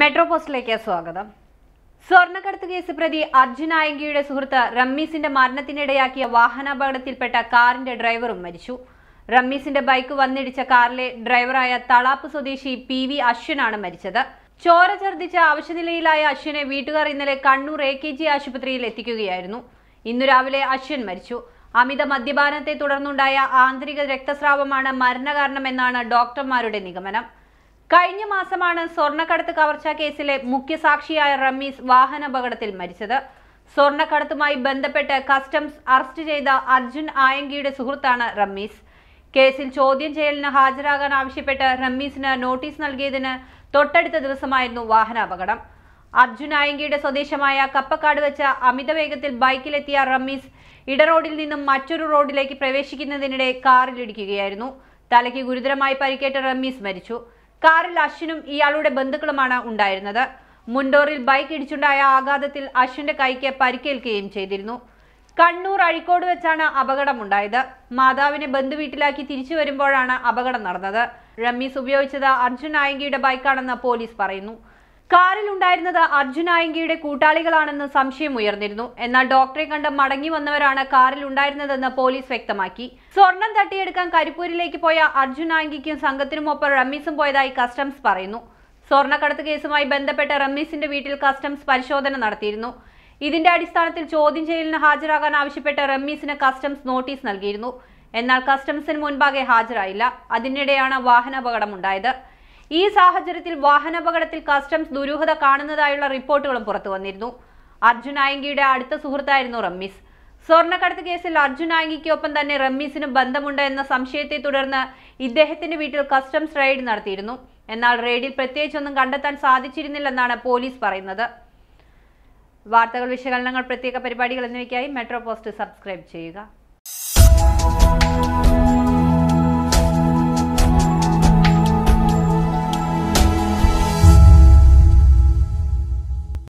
metro പോസ്റ്റിലേക്ക് സ്വാഗതം സ്വർണ്ണക്കടത്ത് കേസ് പ്രതി അർജുൻ ആയങ്കിയുടെ സുഹൃത്ത് റമ്മീസിന്റെ മരണത്തിനിടയാക്കിയ വാഹനാപകടത്തിൽപ്പെട്ട കാറിന്റെ ഡ്രൈവറും മരിച്ചു റമ്മീസിന്റെ ബൈക്ക് വന്നിടിച്ച കാറിലെ ഡ്രൈവറായ തളാപ്പ് സ്വദേശി പി വി അശ്വനാണ് മരിച്ചത് ചോര ഛർദിച്ച അവശനിലയിലായ അശ്വനെ വീട്ടുകാർ ഇന്നലെ കണ്ണൂർ എ കെ ജി ആശുപത്രിയിൽ എത്തിക്കുകയായിരുന്നു ഇന്നു രാവിലെ അശ്വൻ മരിച്ചു അമിത മദ്യപാനത്തെ തുടർന്നുണ്ടായ ആന്തരിക രക്തസ്രാവമാണ് മരണകാരണമെന്നാണ് ഡോക്ടർമാരുടെ നിഗമനം കഴിഞ്ഞ മാസമാണ് സ്വർണ്ണക്കടത്ത് കവർച്ചാ കേസിലെ മുഖ്യസാക്ഷിയായ റമീസ് വാഹനാപകടത്തിൽ മരിച്ചത് സ്വർണ്ണക്കടത്തുമായി ബന്ധപ്പെട്ട് കസ്റ്റംസ് അറസ്റ്റ് ചെയ്ത അർജുൻ ആയങ്കിയുടെ സുഹൃത്താണ് റമീസ് കേസിൽ ചോദ്യം ചെയ്യലിന് ഹാജരാകാൻ ആവശ്യപ്പെട്ട് റമീസിന് നോട്ടീസ് നൽകിയതിന് തൊട്ടടുത്ത ദിവസമായിരുന്നു വാഹനാപകടം അർജുൻ ആയങ്കിയുടെ സ്വദേശമായ കപ്പക്കാട് വെച്ച അമിത വേഗത്തിൽ ബൈക്കിലെത്തിയ റമീസ് ഇടറോഡിൽ നിന്നും മറ്റൊരു റോഡിലേക്ക് പ്രവേശിക്കുന്നതിനിടെ കാറിലിടിക്കുകയായിരുന്നു തലയ്ക്ക് ഗുരുതരമായി പരിക്കേറ്റ റമീസ് മരിച്ചു കാറിൽ അശ്വിനും ഇയാളുടെ ബന്ധുക്കളുമാണ് ഉണ്ടായിരുന്നത് മുണ്ടോറിൽ ബൈക്ക് ഇടിച്ചുണ്ടായ ആഘാതത്തിൽ അശ്വിന്റെ കൈക്ക് പരിക്കേൽക്കുകയും ചെയ്തിരുന്നു കണ്ണൂർ അഴിക്കോട് വെച്ചാണ് അപകടമുണ്ടായത് മാതാവിനെ ബന്ധുവീട്ടിലാക്കി തിരിച്ചു വരുമ്പോഴാണ് അപകടം നടന്നത് റമ്മീസ് ഉപയോഗിച്ചത് അർജുൻ നായങ്കിയുടെ ബൈക്കാണെന്ന് പോലീസ് പറയുന്നു കാറിൽ ഉണ്ടായിരുന്നത് അർജുൻ അർജുനായങ്കിയുടെ കൂട്ടാളികളാണെന്ന് സംശയം ഉയർന്നിരുന്നു എന്നാൽ ഡോക്ടറെ കണ്ട് മടങ്ങി വന്നവരാണ് കാറിൽ ഉണ്ടായിരുന്നതെന്ന് പോലീസ് വ്യക്തമാക്കി സ്വർണം തട്ടിയെടുക്കാൻ കരിപ്പൂരിലേക്ക് പോയ അർജുൻ അർജുനായങ്കിക്കും സംഘത്തിനുമൊപ്പം റമ്മീസും പോയതായി കസ്റ്റംസ് പറയുന്നു സ്വർണ്ണക്കടത്ത് കേസുമായി ബന്ധപ്പെട്ട റമ്മീസിന്റെ വീട്ടിൽ കസ്റ്റംസ് പരിശോധന നടത്തിയിരുന്നു ഇതിന്റെ അടിസ്ഥാനത്തിൽ ചോദ്യം ചെയ്യലിന് ഹാജരാകാൻ ആവശ്യപ്പെട്ട റമ്മീസിന് കസ്റ്റംസ് നോട്ടീസ് നൽകിയിരുന്നു എന്നാൽ കസ്റ്റംസിന് മുൻപാകെ ഹാജരായില്ല അതിനിടെയാണ് വാഹനാപകടം ഉണ്ടായത് ഈ സാഹചര്യത്തിൽ വാഹനാപകടത്തിൽ കസ്റ്റംസ് ദുരൂഹത കാണുന്നതായുള്ള റിപ്പോർട്ടുകളും പുറത്തു വന്നിരുന്നു ആയങ്കിയുടെ അടുത്ത സുഹൃത്തായിരുന്നു റമ്മീസ് സ്വർണ്ണക്കടത്ത് കേസിൽ ആയങ്കിക്കൊപ്പം തന്നെ റമ്മീസിനും ബന്ധമുണ്ട് എന്ന സംശയത്തെ തുടർന്ന് ഇദ്ദേഹത്തിന്റെ വീട്ടിൽ കസ്റ്റംസ് റെയ്ഡ് നടത്തിയിരുന്നു എന്നാൽ റെയ്ഡിൽ പ്രത്യേകിച്ചൊന്നും കണ്ടെത്താൻ സാധിച്ചിരുന്നില്ലെന്നാണ് പോലീസ് പറയുന്നത് വാർത്തകൾ വിശകലനങ്ങൾ പ്രത്യേക പരിപാടികൾ എന്നിവയ്ക്കായി മെട്രോ പോസ്റ്റ് സബ്സ്ക്രൈബ് ചെയ്യുക